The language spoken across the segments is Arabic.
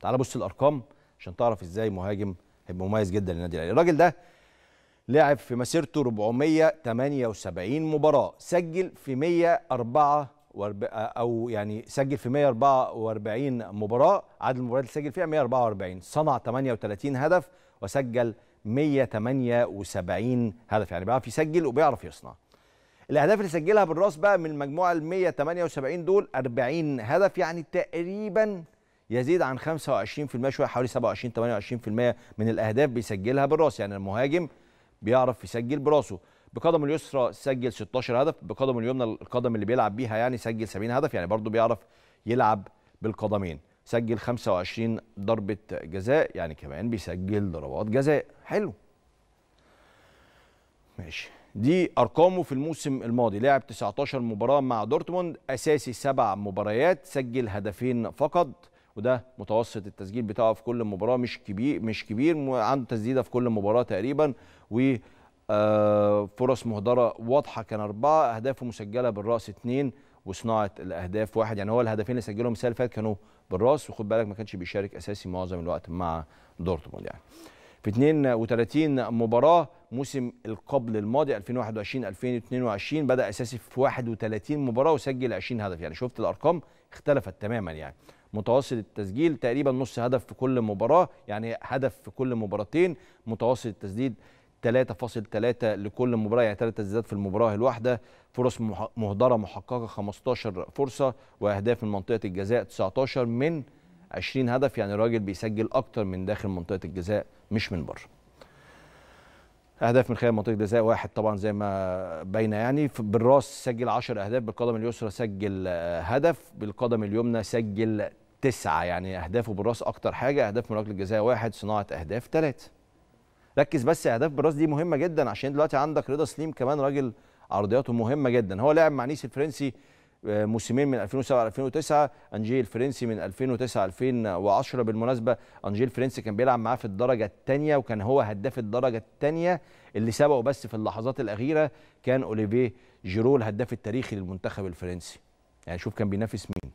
تعال بص الارقام عشان تعرف ازاي مهاجم هيبقى مميز جدا للنادي الاهلي الراجل ده لعب في مسيرته 478 مباراه سجل في 104 او يعني سجل في 144 مباراه عدد المباريات اللي سجل فيها 144 صنع 38 هدف وسجل 178 هدف يعني بيعرف يسجل وبيعرف يصنع الاهداف اللي سجلها بالراس بقى من المجموعه ال 178 دول 40 هدف يعني تقريبا يزيد عن 25% شويه حوالي 27 28% من الاهداف بيسجلها بالراس يعني المهاجم بيعرف يسجل براسه بقدمه اليسرى سجل 16 هدف بقدمه اليمنى القدم اللي بيلعب بيها يعني سجل 70 هدف يعني برضه بيعرف يلعب بالقدمين سجل 25 ضربه جزاء يعني كمان بيسجل ضربات جزاء حلو ماشي دي ارقامه في الموسم الماضي لعب 19 مباراه مع دورتموند اساسي سبع مباريات سجل هدفين فقط وده متوسط التسجيل بتاعه في كل مباراه مش كبير مش كبير عنده تسديده في كل مباراه تقريبا و آه، فرص مهدره واضحه كان اربعه اهدافه مسجله بالراس اثنين وصناعه الاهداف واحد يعني هو الهدفين اللي سجلهم السنه اللي فاتت كانوا بالراس وخد بالك ما كانش بيشارك اساسي معظم الوقت مع دورتموند يعني. في 32 مباراه موسم القبل الماضي 2021 2022 بدا اساسي في 31 مباراه وسجل 20 هدف يعني شفت الارقام اختلفت تماما يعني. متوسط التسجيل تقريبا نص هدف في كل مباراه يعني هدف في كل مباراتين متوسط التسديد 3.3 لكل مباراه يعني ثلاث تسديدات في المباراه الواحده فرص مهدره محققه 15 فرصه واهداف من منطقه الجزاء 19 من 20 هدف يعني الراجل بيسجل اكتر من داخل منطقه الجزاء مش من بره اهداف من خلال منطقه جزاء واحد طبعا زي ما بين يعني بالراس سجل 10 اهداف بالقدم اليسرى سجل آه، هدف بالقدم اليمنى سجل تسعة يعني اهدافه بالراس اكتر حاجه اهداف من ركله جزاء واحد صناعه اهداف ثلاثه ركز بس اهداف بالراس دي مهمه جدا عشان دلوقتي عندك رضا سليم كمان راجل عرضياته مهمه جدا هو لعب مع نيس الفرنسي آه، موسمين من 2007 2009 انجيل فرنسي من 2009 2010 بالمناسبه انجيل فرنسي كان بيلعب معاه في الدرجه الثانيه وكان هو هداف الدرجه الثانيه اللي سبقه بس في اللحظات الاخيره كان اوليفيه جيرو الهداف التاريخي للمنتخب الفرنسي يعني شوف كان بينافس مين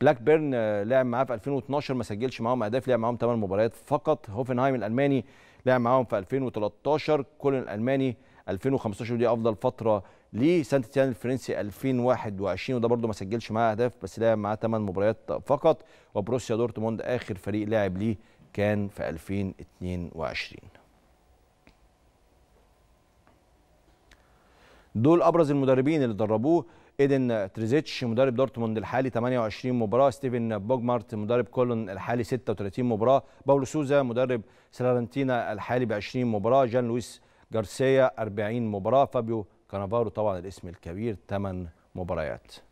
بلاك بيرن آه، لعب معاه في 2012 ما سجلش معاهم اهداف لعب معاهم 8 مباريات فقط هوفنهايم الالماني لعب معاهم في 2013 كولن الالماني 2015 ودي افضل فتره ليه سانت تيان الفرنسي 2021 وده برده ما سجلش معاه اهداف بس لعب معاه 8 مباريات فقط وبروسيا دورتموند اخر فريق لعب ليه كان في 2022 دول ابرز المدربين اللي دربوه ايدن تريزيتش مدرب دورتموند الحالي 28 مباراه ستيفن بوجمارت مدرب كولون الحالي 36 مباراه باولو سوزا مدرب سلارنتينا الحالي ب 20 مباراه جان لويس جارسيا 40 مباراه فابيو كانافارو طبعا الاسم الكبير 8 مباريات